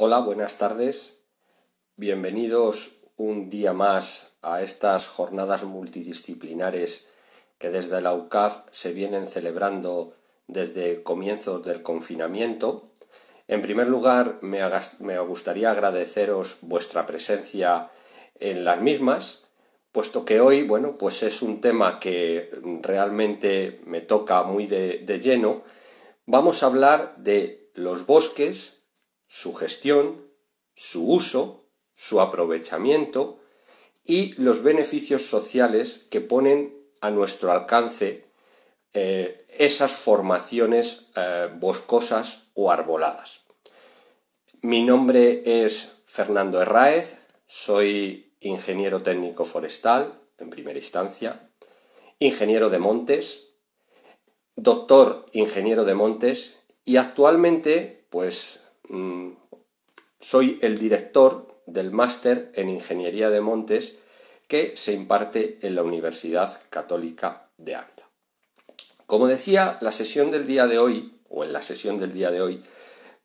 Hola, buenas tardes. Bienvenidos un día más a estas jornadas multidisciplinares que desde la UCAF se vienen celebrando desde comienzos del confinamiento. En primer lugar, me, gustaría agradeceros vuestra presencia en las mismas, puesto que hoy, bueno, pues es un tema que realmente me toca muy de lleno. Vamos a hablar de los bosques su gestión, su uso, su aprovechamiento y los beneficios sociales que ponen a nuestro alcance eh, esas formaciones eh, boscosas o arboladas. Mi nombre es Fernando Herráez, soy ingeniero técnico forestal en primera instancia, ingeniero de montes, doctor ingeniero de montes y actualmente pues Mm, soy el director del máster en Ingeniería de Montes que se imparte en la Universidad Católica de Ávila. Como decía, la sesión del día de hoy, o en la sesión del día de hoy,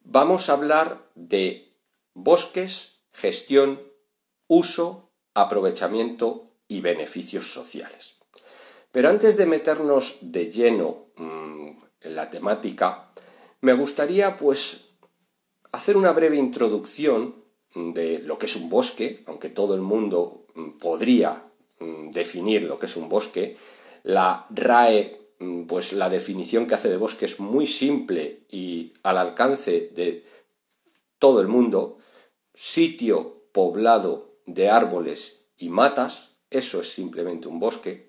vamos a hablar de bosques, gestión, uso, aprovechamiento y beneficios sociales. Pero antes de meternos de lleno mm, en la temática, me gustaría pues hacer una breve introducción de lo que es un bosque, aunque todo el mundo mm, podría mm, definir lo que es un bosque. La RAE, mm, pues la definición que hace de bosque es muy simple y al alcance de todo el mundo. Sitio poblado de árboles y matas, eso es simplemente un bosque.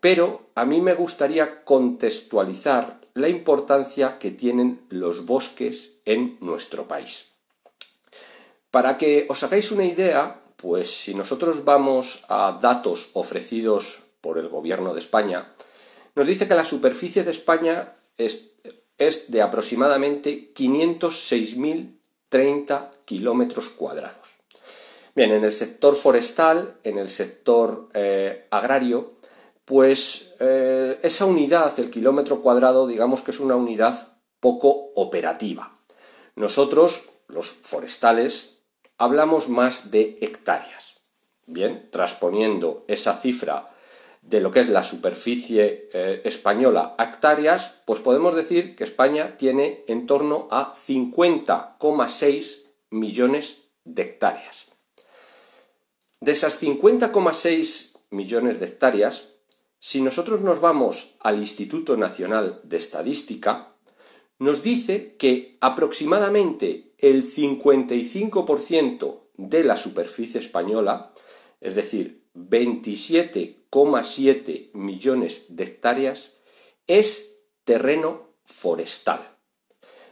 Pero a mí me gustaría contextualizar la importancia que tienen los bosques en nuestro país. Para que os hagáis una idea, pues si nosotros vamos a datos ofrecidos por el gobierno de España, nos dice que la superficie de España es, de aproximadamente 506.030 kilómetros cuadrados. Bien, en el sector forestal, en el sector eh, agrario, pues eh, esa unidad, el kilómetro cuadrado, digamos que es una unidad poco operativa. Nosotros, los forestales, hablamos más de hectáreas. Bien, transponiendo esa cifra de lo que es la superficie eh, española a hectáreas, pues podemos decir que España tiene en torno a 50,6 millones de hectáreas. De esas 50,6 millones de hectáreas, si nosotros nos vamos al Instituto Nacional de Estadística, nos dice que aproximadamente el 55% de la superficie española, es decir, 27,7 millones de hectáreas, es terreno forestal.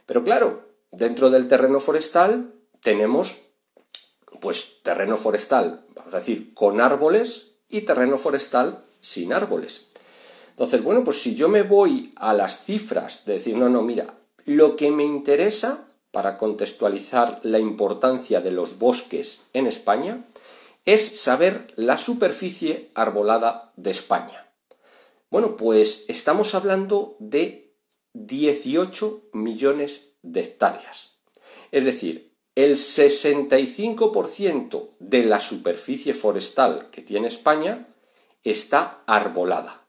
Pero claro, dentro del terreno forestal tenemos pues terreno forestal, vamos a decir, con árboles y terreno forestal sin árboles. Entonces, bueno, pues si yo me voy a las cifras de decir, no, no, mira, lo que me interesa para contextualizar la importancia de los bosques en España es saber la superficie arbolada de España. Bueno, pues estamos hablando de 18 millones de hectáreas. Es decir, el 65% de la superficie forestal que tiene España está arbolada.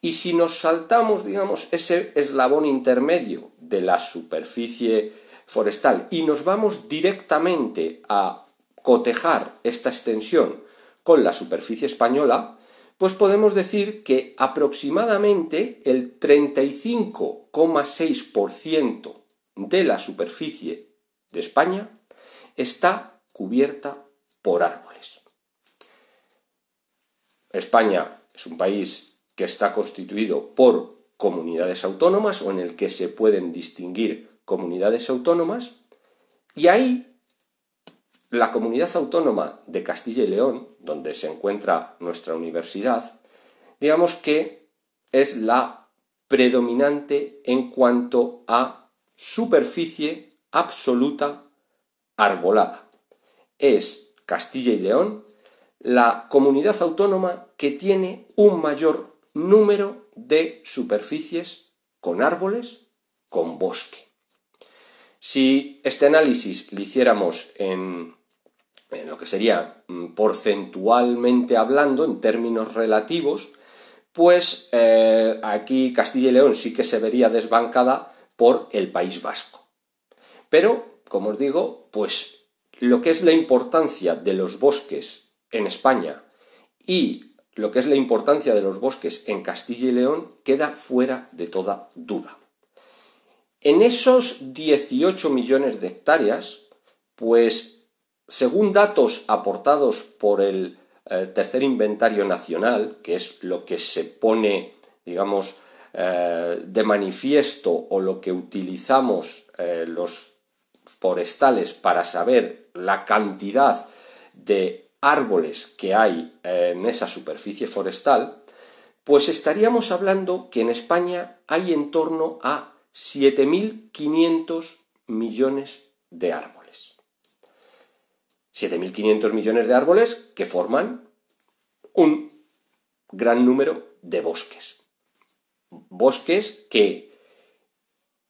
Y si nos saltamos, digamos, ese eslabón intermedio de la superficie forestal y nos vamos directamente a cotejar esta extensión con la superficie española, pues podemos decir que aproximadamente el 35,6% de la superficie de España está cubierta por árboles. España es un país que está constituido por comunidades autónomas o en el que se pueden distinguir comunidades autónomas y ahí la comunidad autónoma de Castilla y León, donde se encuentra nuestra universidad, digamos que es la predominante en cuanto a superficie absoluta arbolada. Es Castilla y León la comunidad autónoma que tiene un mayor número de superficies con árboles, con bosque. Si este análisis lo hiciéramos en, lo que sería mm, porcentualmente hablando, en términos relativos, pues eh, aquí Castilla y León sí que se vería desbancada por el País Vasco. Pero, como os digo, pues lo que es la importancia de los bosques en España y lo que es la importancia de los bosques en Castilla y León queda fuera de toda duda. En esos 18 millones de hectáreas, pues según datos aportados por el eh, tercer inventario nacional, que es lo que se pone, digamos, eh, de manifiesto o lo que utilizamos eh, los forestales para saber la cantidad de árboles que hay eh, en esa superficie forestal, pues estaríamos hablando que en España hay en torno a 7.500 millones de árboles. 7.500 millones de árboles que forman un gran número de bosques. Bosques que,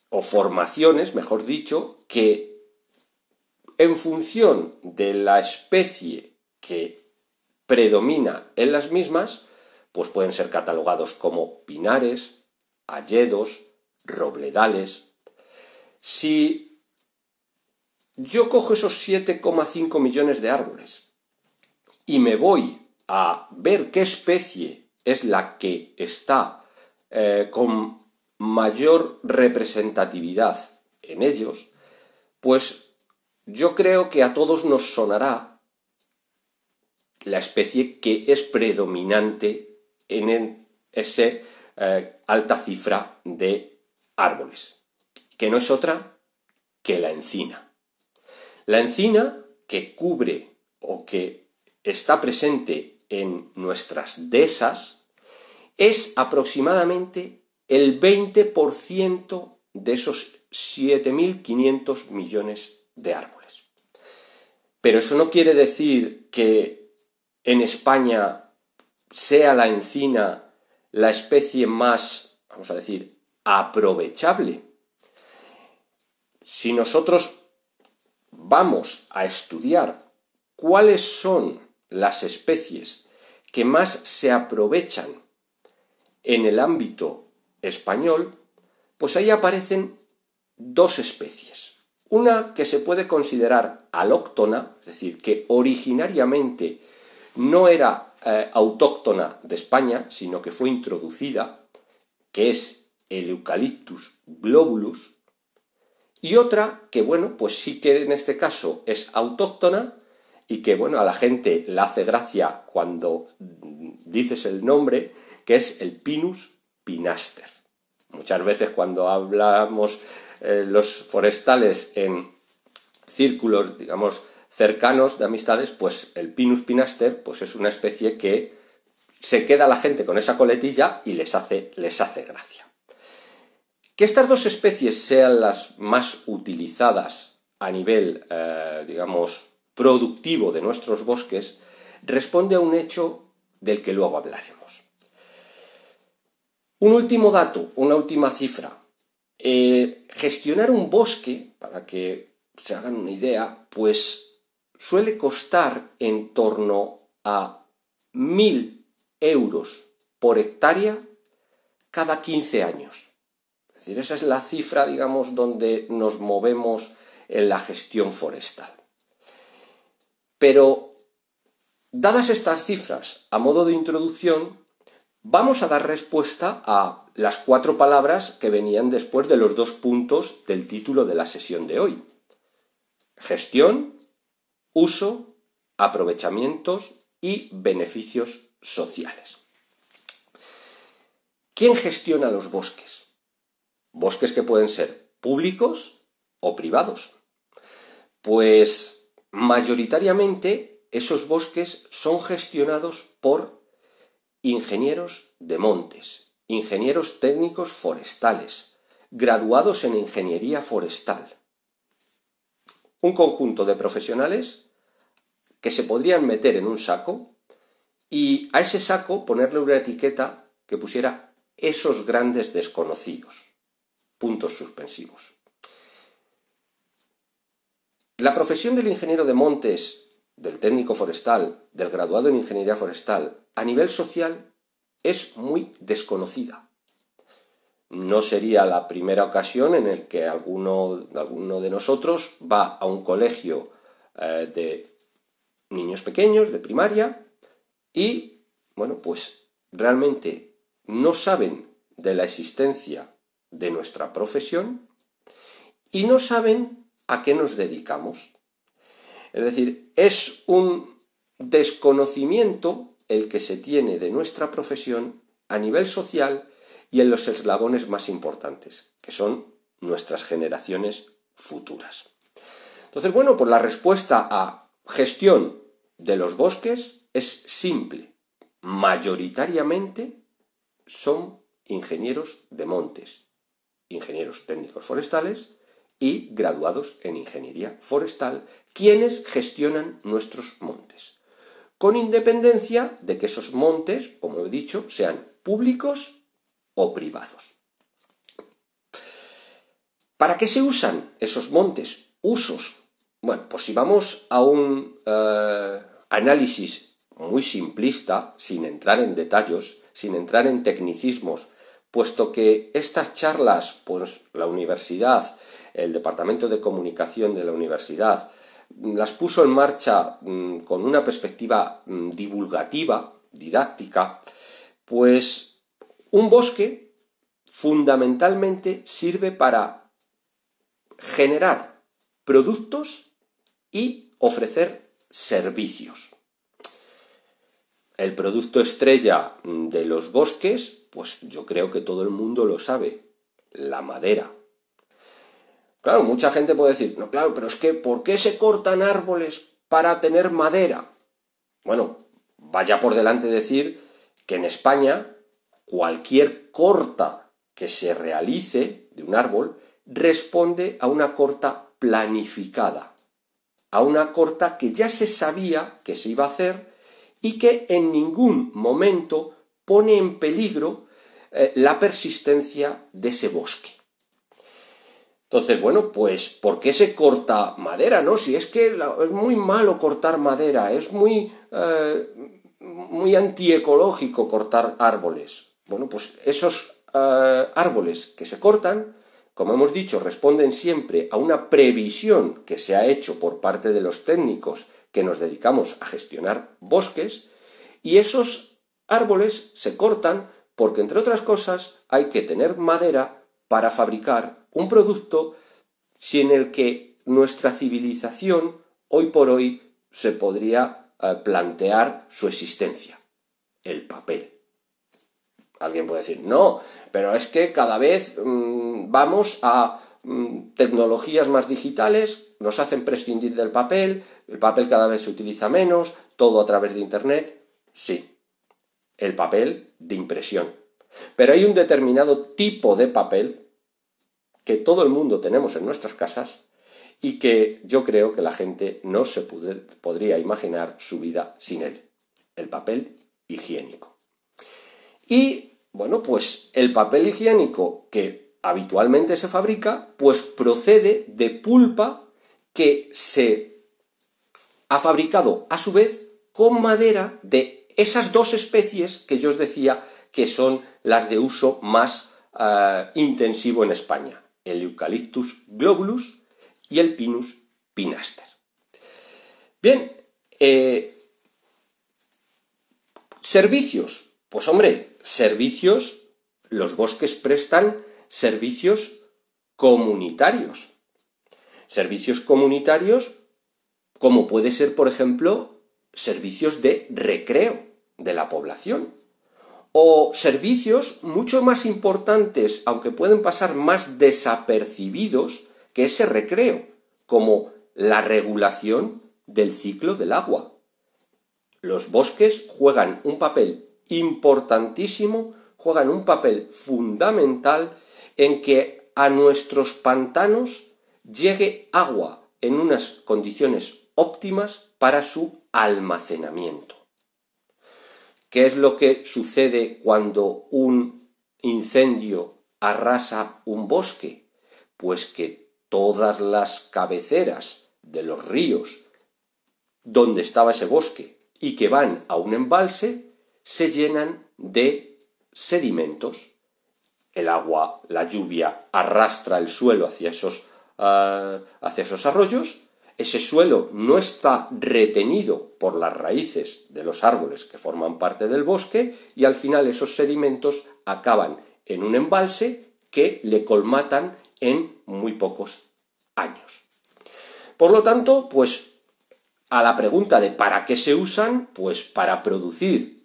o formaciones, mejor dicho, que en función de la especie que predomina en las mismas, pues pueden ser catalogados como pinares, alledos, robledales. Si yo cojo esos 7,5 millones de árboles y me voy a ver qué especie es la que está eh, con mayor representatividad en ellos, pues yo creo que a todos nos sonará la especie que es predominante en esa eh, alta cifra de árboles, que no es otra que la encina. La encina que cubre o que está presente en nuestras dehesas es aproximadamente el 20% de esos 7.500 millones de árboles. Pero eso no quiere decir que en España sea la encina la especie más, vamos a decir, aprovechable. Si nosotros vamos a estudiar cuáles son las especies que más se aprovechan en el ámbito español, pues ahí aparecen dos especies. Una que se puede considerar alóctona, es decir, que originariamente no era eh, autóctona de España, sino que fue introducida, que es el Eucaliptus globulus, y otra que, bueno, pues sí que en este caso es autóctona y que, bueno, a la gente le hace gracia cuando dices el nombre, que es el Pinus pinaster. Muchas veces cuando hablamos eh, los forestales en círculos, digamos, cercanos de amistades, pues el Pinus pinaster pues es una especie que se queda la gente con esa coletilla y les hace, les hace gracia. Que estas dos especies sean las más utilizadas a nivel, eh, digamos, productivo de nuestros bosques, responde a un hecho del que luego hablaremos. Un último dato, una última cifra. Eh, gestionar un bosque, para que se hagan una idea, pues suele costar en torno a 1.000 euros por hectárea cada 15 años. Es decir, esa es la cifra, digamos, donde nos movemos en la gestión forestal. Pero, dadas estas cifras a modo de introducción, vamos a dar respuesta a las cuatro palabras que venían después de los dos puntos del título de la sesión de hoy. Gestión, uso, aprovechamientos y beneficios sociales. ¿Quién gestiona los bosques? Bosques que pueden ser públicos o privados. Pues mayoritariamente esos bosques son gestionados por ingenieros de montes, ingenieros técnicos forestales, graduados en ingeniería forestal. Un conjunto de profesionales que se podrían meter en un saco y a ese saco ponerle una etiqueta que pusiera esos grandes desconocidos, puntos suspensivos. La profesión del ingeniero de montes, del técnico forestal, del graduado en ingeniería forestal, a nivel social es muy desconocida. No sería la primera ocasión en la que alguno, alguno de nosotros va a un colegio eh, de niños pequeños de primaria y, bueno, pues realmente no saben de la existencia de nuestra profesión y no saben a qué nos dedicamos. Es decir, es un desconocimiento el que se tiene de nuestra profesión a nivel social y en los eslabones más importantes, que son nuestras generaciones futuras. Entonces, bueno, pues la respuesta a gestión de los bosques es simple. Mayoritariamente son ingenieros de montes, ingenieros técnicos forestales y graduados en ingeniería forestal, quienes gestionan nuestros montes, con independencia de que esos montes, como he dicho, sean públicos o privados. ¿Para qué se usan esos montes? Usos. Bueno, pues si vamos a un... Eh, análisis muy simplista, sin entrar en detalles, sin entrar en tecnicismos, puesto que estas charlas, pues la universidad, el Departamento de Comunicación de la universidad, las puso en marcha mm, con una perspectiva mm, divulgativa, didáctica, pues un bosque fundamentalmente sirve para generar productos y ofrecer servicios. El producto estrella de los bosques, pues yo creo que todo el mundo lo sabe, la madera. Claro, mucha gente puede decir, no, claro, pero es que ¿por qué se cortan árboles para tener madera? Bueno, vaya por delante decir que en España cualquier corta que se realice de un árbol responde a una corta planificada a una corta que ya se sabía que se iba a hacer y que en ningún momento pone en peligro eh, la persistencia de ese bosque. Entonces, bueno, pues ¿por qué se corta madera, Si es que es muy malo cortar madera, es muy, eh, muy antiecológico cortar árboles. Bueno, pues esos eh, árboles que se cortan como hemos dicho, responden siempre a una previsión que se ha hecho por parte de los técnicos que nos dedicamos a gestionar bosques, y esos árboles se cortan porque, entre otras cosas, hay que tener madera para fabricar un producto sin el que nuestra civilización hoy por hoy se podría eh, plantear su existencia, el papel. Alguien puede decir, no, pero es que cada vez mm, vamos a mm, tecnologías más digitales, nos hacen prescindir del papel, el papel cada vez se utiliza menos, todo a través de Internet. Sí, el papel de impresión. Pero hay un determinado tipo de papel que todo el mundo tenemos en nuestras casas y que yo creo que la gente no se podría imaginar su vida sin él. El papel higiénico. Y bueno, pues el papel higiénico que habitualmente se fabrica, pues procede de pulpa que se ha fabricado a su vez con madera de esas dos especies que yo os decía que son las de uso más eh, intensivo en España, el Eucaliptus globulus y el Pinus pinaster. Bien, eh, servicios. Pues hombre, servicios, los bosques prestan servicios comunitarios. Servicios comunitarios como puede ser, por ejemplo, servicios de recreo de la población. O servicios mucho más importantes, aunque pueden pasar más desapercibidos, que ese recreo, como la regulación del ciclo del agua. Los bosques juegan un papel importantísimo, juegan un papel fundamental en que a nuestros pantanos llegue agua en unas condiciones óptimas para su almacenamiento. ¿Qué es lo que sucede cuando un incendio arrasa un bosque? Pues que todas las cabeceras de los ríos donde estaba ese bosque y que van a un embalse se llenan de sedimentos. El agua, la lluvia, arrastra el suelo hacia esos, ah, hacia esos arroyos. Ese suelo no está retenido por las raíces de los árboles que forman parte del bosque y al final esos sedimentos acaban en un embalse que le colmatan en muy pocos años. Por lo tanto, pues a la pregunta de para qué se usan, pues para producir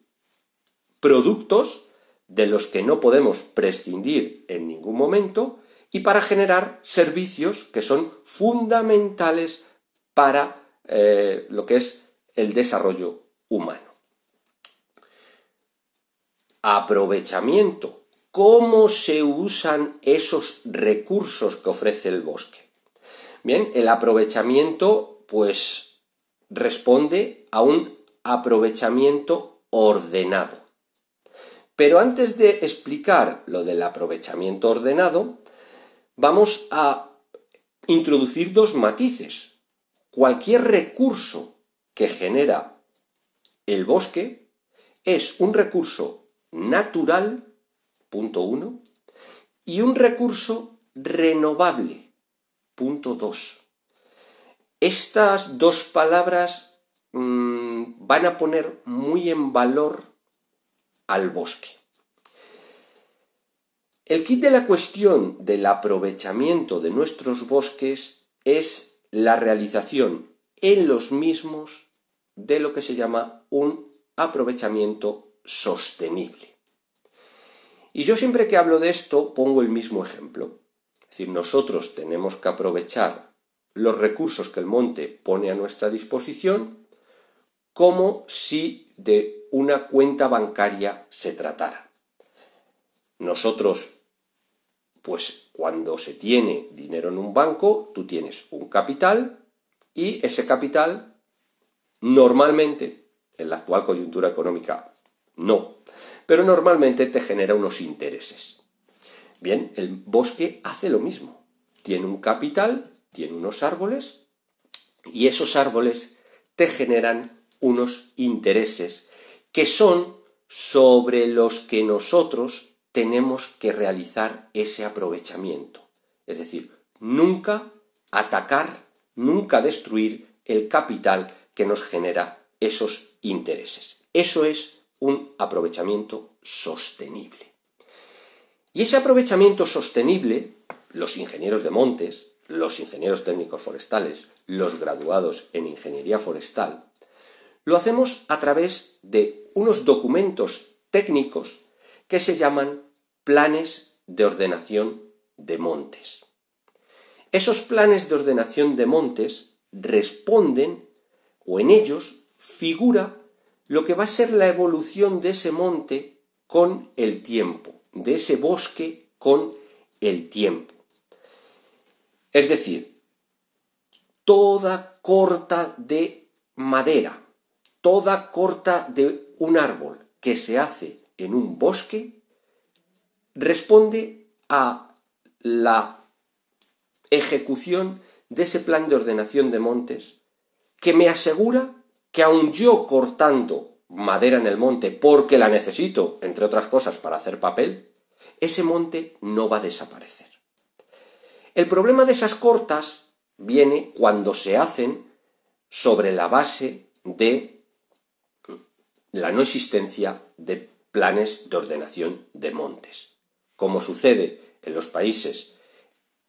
productos de los que no podemos prescindir en ningún momento y para generar servicios que son fundamentales para eh, lo que es el desarrollo humano. Aprovechamiento. ¿Cómo se usan esos recursos que ofrece el bosque? Bien, el aprovechamiento pues responde a un aprovechamiento ordenado. Pero antes de explicar lo del aprovechamiento ordenado, vamos a introducir dos matices. Cualquier recurso que genera el bosque es un recurso natural, punto uno, y un recurso renovable, punto dos. Estas dos palabras mm, van a poner muy en valor al bosque. El kit de la cuestión del aprovechamiento de nuestros bosques es la realización en los mismos de lo que se llama un aprovechamiento sostenible. Y yo siempre que hablo de esto pongo el mismo ejemplo. Es decir, nosotros tenemos que aprovechar los recursos que el monte pone a nuestra disposición como si de una cuenta bancaria se tratara. Nosotros, pues cuando se tiene dinero en un banco, tú tienes un capital y ese capital normalmente, en la actual coyuntura económica, no, pero normalmente te genera unos intereses. Bien, el bosque hace lo mismo. Tiene un capital, tiene unos árboles y esos árboles te generan unos intereses que son sobre los que nosotros tenemos que realizar ese aprovechamiento. Es decir, nunca atacar, nunca destruir el capital que nos genera esos intereses. Eso es un aprovechamiento sostenible. Y ese aprovechamiento sostenible, los ingenieros de montes, los ingenieros técnicos forestales, los graduados en ingeniería forestal, lo hacemos a través de unos documentos técnicos que se llaman planes de ordenación de montes. Esos planes de ordenación de montes responden o en ellos figura lo que va a ser la evolución de ese monte con el tiempo, de ese bosque con el tiempo. Es decir, toda corta de madera toda corta de un árbol que se hace en un bosque responde a la ejecución de ese plan de ordenación de montes que me asegura que aun yo cortando madera en el monte porque la necesito, entre otras cosas, para hacer papel, ese monte no va a desaparecer. El problema de esas cortas viene cuando se hacen sobre la base de la no existencia de planes de ordenación de montes, como sucede en los países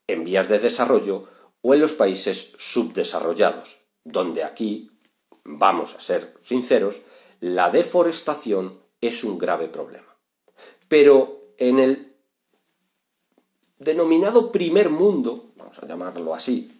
en vías de desarrollo o en los países subdesarrollados, donde aquí, vamos a ser sinceros, la deforestación es un grave problema. Pero en el denominado primer mundo, vamos a llamarlo así,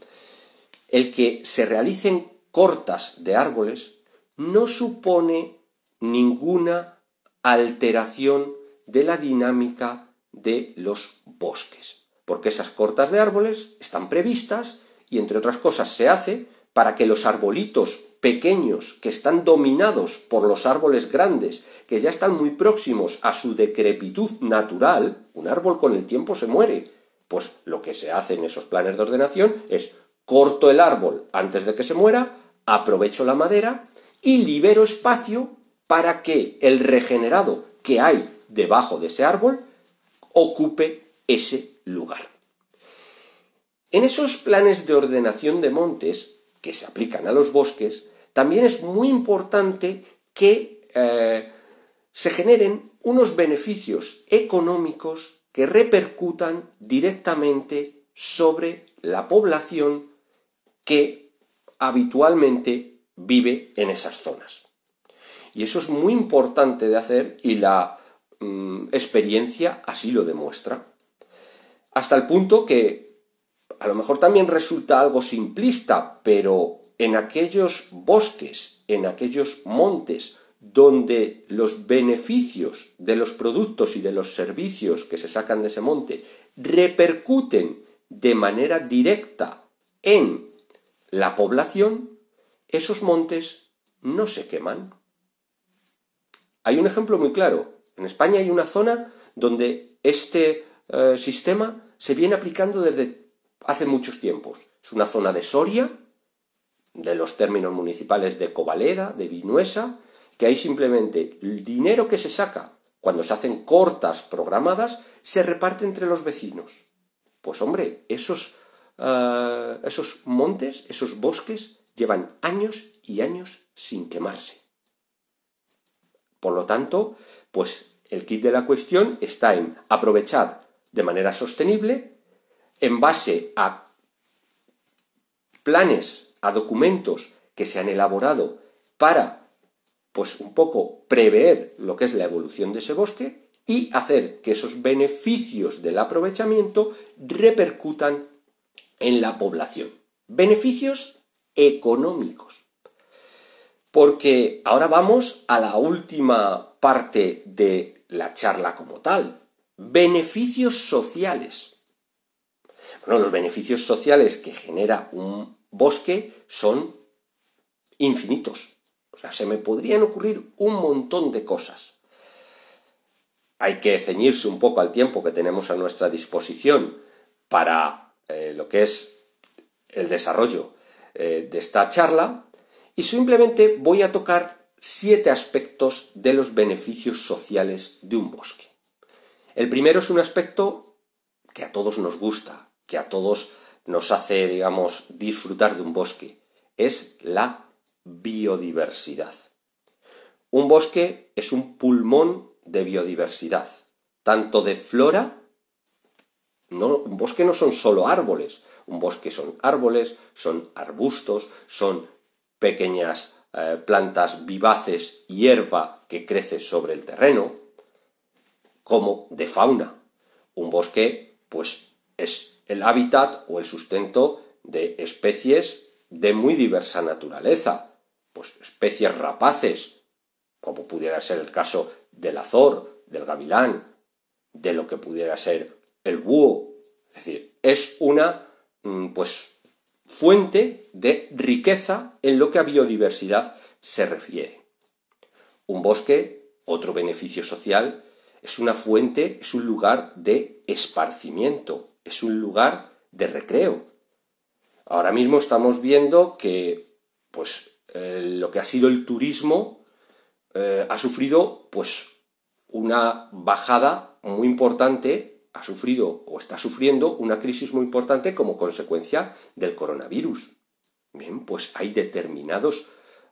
el que se realicen cortas de árboles no supone ninguna alteración de la dinámica de los bosques, porque esas cortas de árboles están previstas y entre otras cosas se hace para que los arbolitos pequeños que están dominados por los árboles grandes, que ya están muy próximos a su decrepitud natural, un árbol con el tiempo se muere, pues lo que se hace en esos planes de ordenación es corto el árbol antes de que se muera, aprovecho la madera y libero espacio para que el regenerado que hay debajo de ese árbol ocupe ese lugar. En esos planes de ordenación de montes que se aplican a los bosques, también es muy importante que eh, se generen unos beneficios económicos que repercutan directamente sobre la población que habitualmente vive en esas zonas. Y eso es muy importante de hacer y la mm, experiencia así lo demuestra. Hasta el punto que a lo mejor también resulta algo simplista, pero en aquellos bosques, en aquellos montes, donde los beneficios de los productos y de los servicios que se sacan de ese monte repercuten de manera directa en la población, esos montes no se queman. Hay un ejemplo muy claro. En España hay una zona donde este eh, sistema se viene aplicando desde hace muchos tiempos. Es una zona de Soria, de los términos municipales de Covaleda, de Vinuesa, que ahí simplemente el dinero que se saca cuando se hacen cortas programadas se reparte entre los vecinos. Pues hombre, esos, eh, esos montes, esos bosques llevan años y años sin quemarse. Por lo tanto, pues el kit de la cuestión está en aprovechar de manera sostenible en base a planes, a documentos que se han elaborado para, pues un poco prever lo que es la evolución de ese bosque y hacer que esos beneficios del aprovechamiento repercutan en la población. Beneficios económicos porque ahora vamos a la última parte de la charla como tal. Beneficios sociales. Bueno, los beneficios sociales que genera un bosque son infinitos. O sea, se me podrían ocurrir un montón de cosas. Hay que ceñirse un poco al tiempo que tenemos a nuestra disposición para eh, lo que es el desarrollo eh, de esta charla, y simplemente voy a tocar siete aspectos de los beneficios sociales de un bosque. El primero es un aspecto que a todos nos gusta, que a todos nos hace, digamos, disfrutar de un bosque. Es la biodiversidad. Un bosque es un pulmón de biodiversidad, tanto de flora, un bosque no son solo árboles, un bosque son árboles, son arbustos, son pequeñas eh, plantas vivaces, hierba que crece sobre el terreno, como de fauna. Un bosque, pues, es el hábitat o el sustento de especies de muy diversa naturaleza, pues especies rapaces, como pudiera ser el caso del azor, del gavilán, de lo que pudiera ser el búho. Es decir, es una, mm, pues, fuente de riqueza en lo que a biodiversidad se refiere. Un bosque, otro beneficio social, es una fuente, es un lugar de esparcimiento, es un lugar de recreo. Ahora mismo estamos viendo que pues, eh, lo que ha sido el turismo eh, ha sufrido pues, una bajada muy importante ha sufrido o está sufriendo una crisis muy importante como consecuencia del coronavirus. Bien, pues hay determinados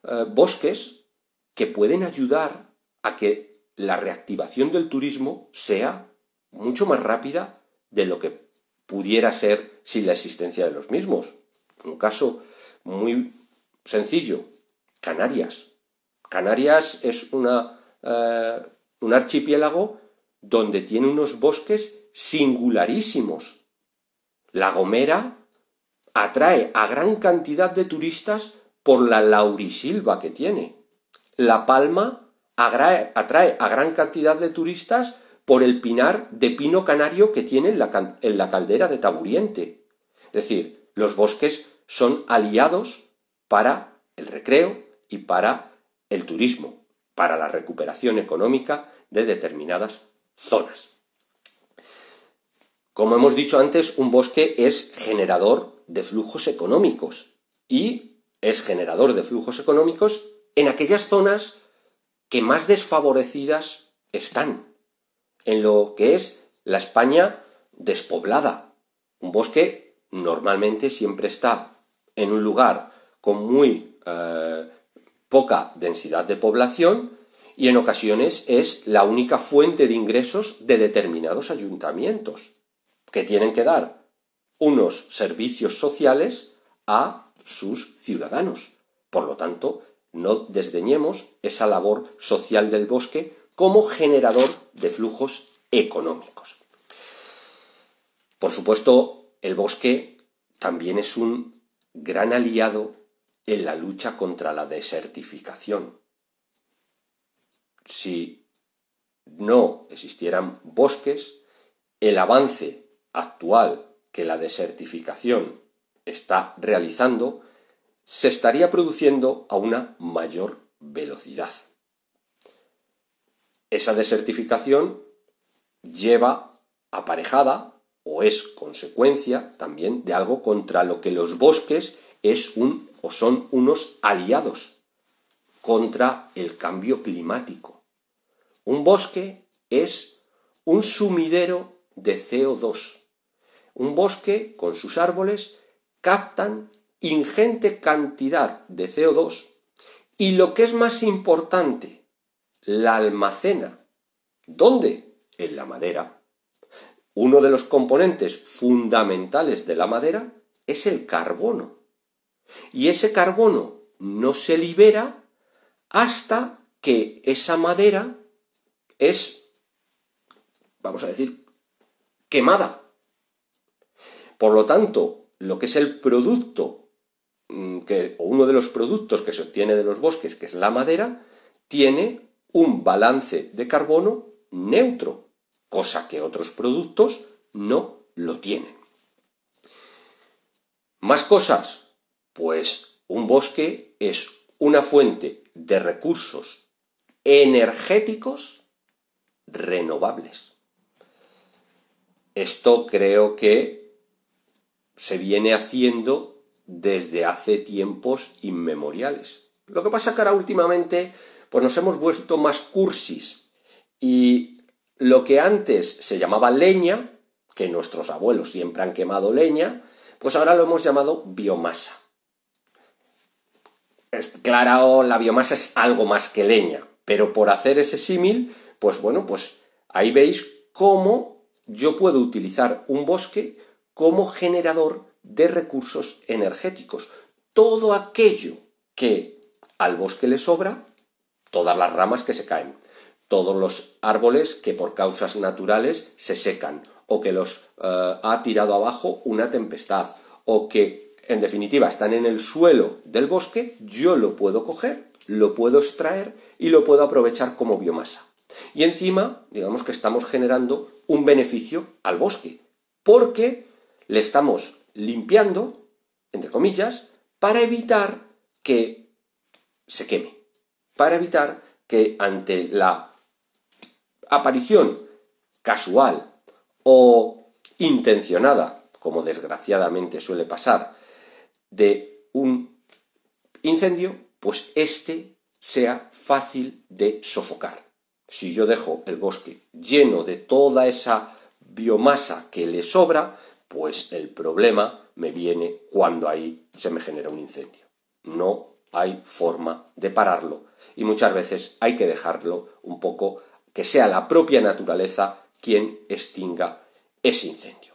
eh, bosques que pueden ayudar a que la reactivación del turismo sea mucho más rápida de lo que pudiera ser sin la existencia de los mismos. Un caso muy sencillo, Canarias. Canarias es una, eh, un archipiélago donde tiene unos bosques singularísimos. La Gomera atrae a gran cantidad de turistas por la laurisilva que tiene. La Palma atrae, a gran cantidad de turistas por el pinar de pino canario que tiene en la, en la caldera de Taburiente. Es decir, los bosques son aliados para el recreo y para el turismo, para la recuperación económica de determinadas zonas. Como hemos dicho antes, un bosque es generador de flujos económicos y es generador de flujos económicos en aquellas zonas que más desfavorecidas están, en lo que es la España despoblada. Un bosque normalmente siempre está en un lugar con muy eh, poca densidad de población y en ocasiones es la única fuente de ingresos de determinados ayuntamientos que tienen que dar unos servicios sociales a sus ciudadanos. Por lo tanto, no desdeñemos esa labor social del bosque como generador de flujos económicos. Por supuesto, el bosque también es un gran aliado en la lucha contra la desertificación. Si no existieran bosques, el avance actual que la desertificación está realizando se estaría produciendo a una mayor velocidad. Esa desertificación lleva aparejada o es consecuencia también de algo contra lo que los bosques es un o son unos aliados contra el cambio climático. Un bosque es un sumidero de CO2 un bosque con sus árboles captan ingente cantidad de CO2 y lo que es más importante, la almacena. ¿Dónde? En la madera. Uno de los componentes fundamentales de la madera es el carbono. Y ese carbono no se libera hasta que esa madera es, vamos a decir, quemada por lo tanto, lo que es el producto mm, que, o uno de los productos que se obtiene de los bosques, que es la madera, tiene un balance de carbono neutro, cosa que otros productos no lo tienen. Más cosas, pues un bosque es una fuente de recursos energéticos renovables. Esto creo que se viene haciendo desde hace tiempos inmemoriales. Lo que pasa que ahora últimamente pues nos hemos vuelto más cursis y lo que antes se llamaba leña, que nuestros abuelos siempre han quemado leña, pues ahora lo hemos llamado biomasa. claro, la biomasa es algo más que leña, pero por hacer ese símil, pues bueno, pues ahí veis cómo yo puedo utilizar un bosque como generador de recursos energéticos. Todo aquello que al bosque le sobra, todas las ramas que se caen, todos los árboles que por causas naturales se secan, o que los eh, ha tirado abajo una tempestad, o que en definitiva están en el suelo del bosque, yo lo puedo coger, lo puedo extraer y lo puedo aprovechar como biomasa. Y encima, digamos que estamos generando un beneficio al bosque, porque le estamos limpiando, entre comillas, para evitar que se queme, para evitar que ante la aparición casual o intencionada, como desgraciadamente suele pasar, de un incendio, pues éste sea fácil de sofocar. Si yo dejo el bosque lleno de toda esa biomasa que le sobra, pues el problema me viene cuando ahí se me genera un incendio. No hay forma de pararlo y muchas veces hay que dejarlo un poco que sea la propia naturaleza quien extinga ese incendio.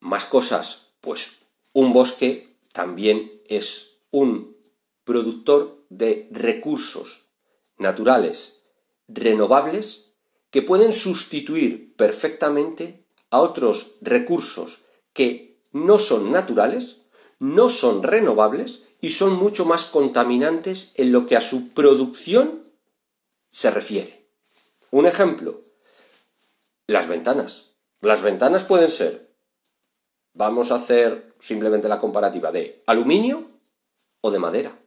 Más cosas, pues un bosque también es un productor de recursos naturales renovables que pueden sustituir perfectamente a otros recursos que no son naturales, no son renovables y son mucho más contaminantes en lo que a su producción se refiere. Un ejemplo, las ventanas. Las ventanas pueden ser, vamos a hacer simplemente la comparativa de aluminio o de madera.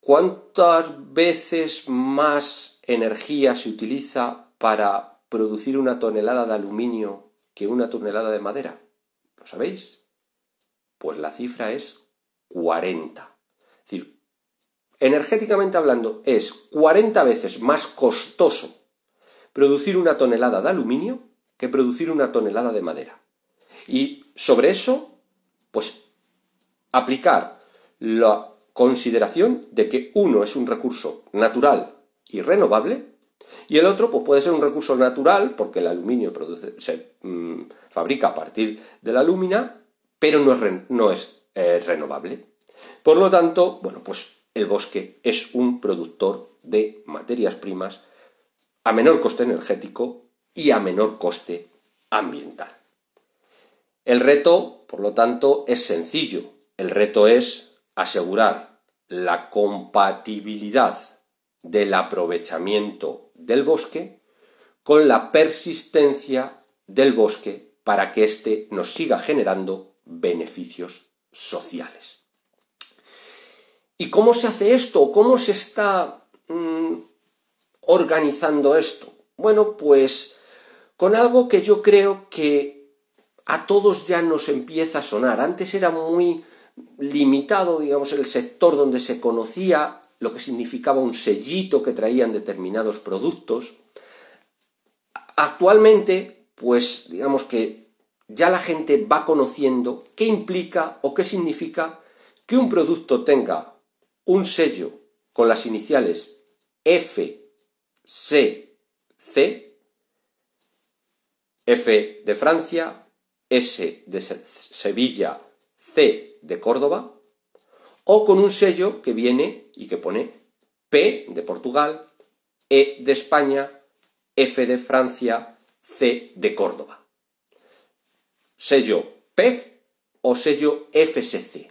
¿Cuántas veces más energía se utiliza para producir una tonelada de aluminio que una tonelada de madera? ¿Lo sabéis? Pues la cifra es 40. Es decir, energéticamente hablando, es 40 veces más costoso producir una tonelada de aluminio que producir una tonelada de madera. Y sobre eso, pues aplicar la consideración de que uno es un recurso natural y renovable, y el otro pues puede ser un recurso natural, porque el aluminio se mm, fabrica a partir de la alumina, pero no es, eh, renovable. Por lo tanto, bueno, pues el bosque es un productor de materias primas a menor coste energético y a menor coste ambiental. El reto, por lo tanto, es sencillo. El reto es asegurar la compatibilidad del aprovechamiento del bosque con la persistencia del bosque para que éste nos siga generando beneficios sociales. ¿Y cómo se hace esto? ¿Cómo se está mm, organizando esto? Bueno, pues con algo que yo creo que a todos ya nos empieza a sonar. Antes era muy limitado, digamos, el sector donde se conocía lo que significaba un sellito que traían determinados productos. Actualmente, pues digamos que ya la gente va conociendo qué implica o qué significa que un producto tenga un sello con las iniciales F, C, C, F de Francia, S de Sevilla, C de Córdoba, o con un sello que viene y que pone P de Portugal, E de España, F de Francia, C de Córdoba. Sello PEF o sello FSC.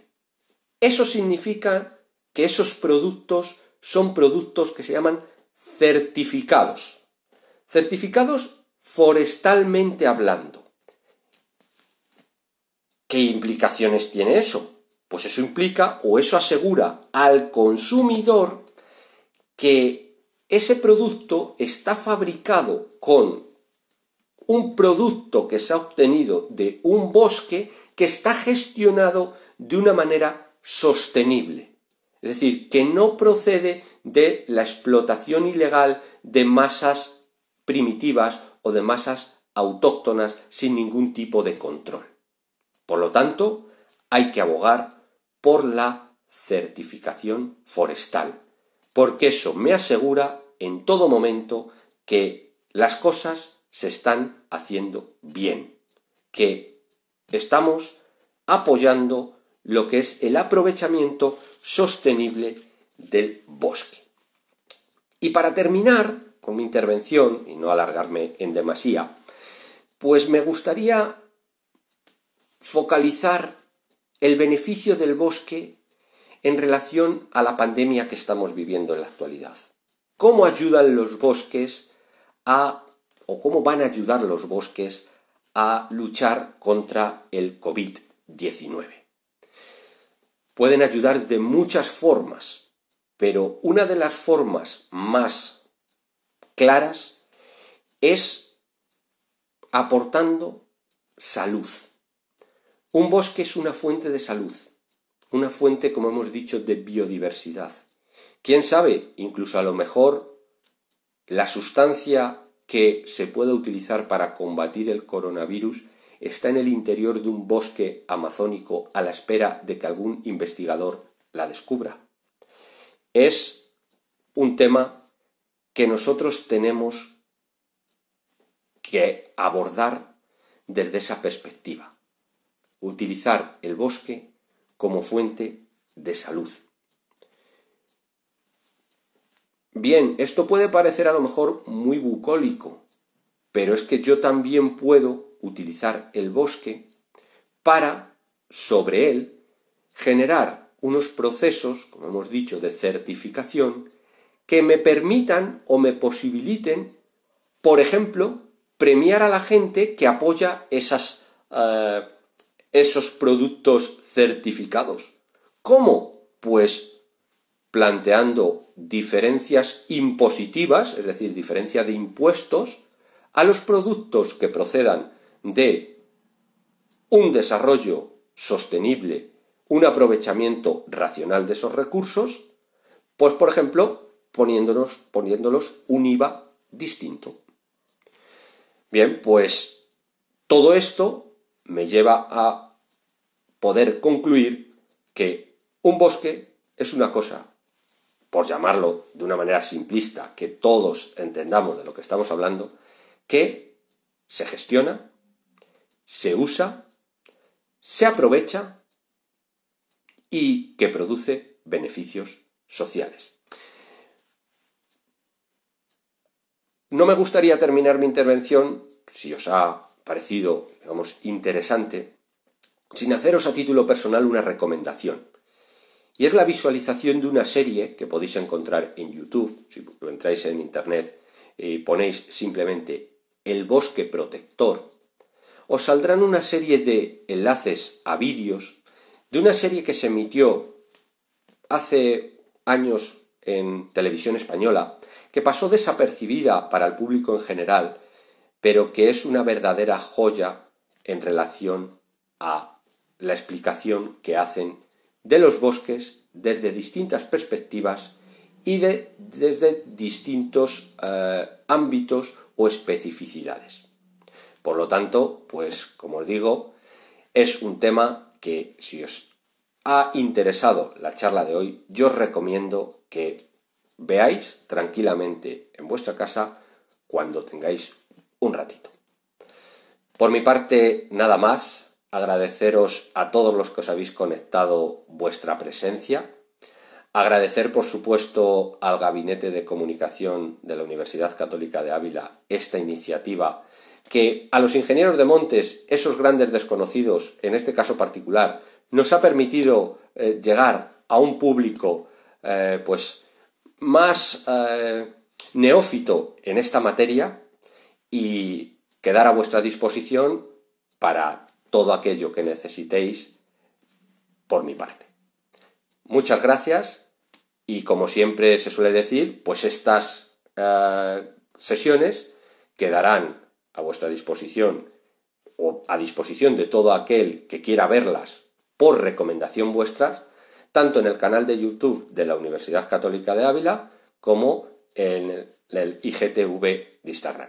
Eso significa que esos productos son productos que se llaman certificados. Certificados forestalmente hablando. ¿Qué implicaciones tiene eso? Pues eso implica o eso asegura al consumidor que ese producto está fabricado con un producto que se ha obtenido de un bosque que está gestionado de una manera sostenible. Es decir, que no procede de la explotación ilegal de masas primitivas o de masas autóctonas sin ningún tipo de control. Por lo tanto, hay que abogar por la certificación forestal, porque eso me asegura en todo momento que las cosas se están haciendo bien, que estamos apoyando lo que es el aprovechamiento sostenible del bosque. Y para terminar con mi intervención, y no alargarme en demasía, pues me gustaría focalizar el beneficio del bosque en relación a la pandemia que estamos viviendo en la actualidad. ¿Cómo ayudan los bosques a, o cómo van a ayudar los bosques a luchar contra el COVID-19? Pueden ayudar de muchas formas, pero una de las formas más claras es aportando salud, un bosque es una fuente de salud, una fuente, como hemos dicho, de biodiversidad. ¿Quién sabe? Incluso a lo mejor la sustancia que se pueda utilizar para combatir el coronavirus está en el interior de un bosque amazónico a la espera de que algún investigador la descubra. Es un tema que nosotros tenemos que abordar desde esa perspectiva utilizar el bosque como fuente de salud. Bien, esto puede parecer a lo mejor muy bucólico, pero es que yo también puedo utilizar el bosque para, sobre él, generar unos procesos, como hemos dicho, de certificación que me permitan o me posibiliten, por ejemplo, premiar a la gente que apoya esas eh, esos productos certificados? ¿Cómo? Pues planteando diferencias impositivas, es decir, diferencia de impuestos, a los productos que procedan de un desarrollo sostenible, un aprovechamiento racional de esos recursos, pues por ejemplo, poniéndonos, poniéndolos un IVA distinto. Bien, pues todo esto me lleva a poder concluir que un bosque es una cosa, por llamarlo de una manera simplista, que todos entendamos de lo que estamos hablando, que se gestiona, se usa, se aprovecha y que produce beneficios sociales. No me gustaría terminar mi intervención, si os ha parecido, digamos, interesante, sin haceros a título personal una recomendación. Y es la visualización de una serie que podéis encontrar en YouTube, si lo entráis en Internet y ponéis simplemente el bosque protector, os saldrán una serie de enlaces a vídeos de una serie que se emitió hace años en televisión española, que pasó desapercibida para el público en general pero que es una verdadera joya en relación a la explicación que hacen de los bosques desde distintas perspectivas y desde distintos eh, ámbitos o especificidades. Por lo tanto, pues como os digo, es un tema que si os ha interesado la charla de hoy, yo os recomiendo que veáis tranquilamente en vuestra casa cuando tengáis un ratito. Por mi parte, nada más. Agradeceros a todos los que os habéis conectado vuestra presencia. Agradecer, por supuesto, al Gabinete de Comunicación de la Universidad Católica de Ávila esta iniciativa que a los ingenieros de Montes, esos grandes desconocidos, en este caso particular, nos ha permitido eh, llegar a un público eh, pues más eh, neófito en esta materia y quedar a vuestra disposición para todo aquello que necesitéis por mi parte. Muchas gracias y como siempre se suele decir, pues estas eh, sesiones quedarán a vuestra disposición o a disposición de todo aquel que quiera verlas por recomendación vuestras, tanto en el canal de YouTube de la Universidad Católica de Ávila como en el IGTV de Instagram.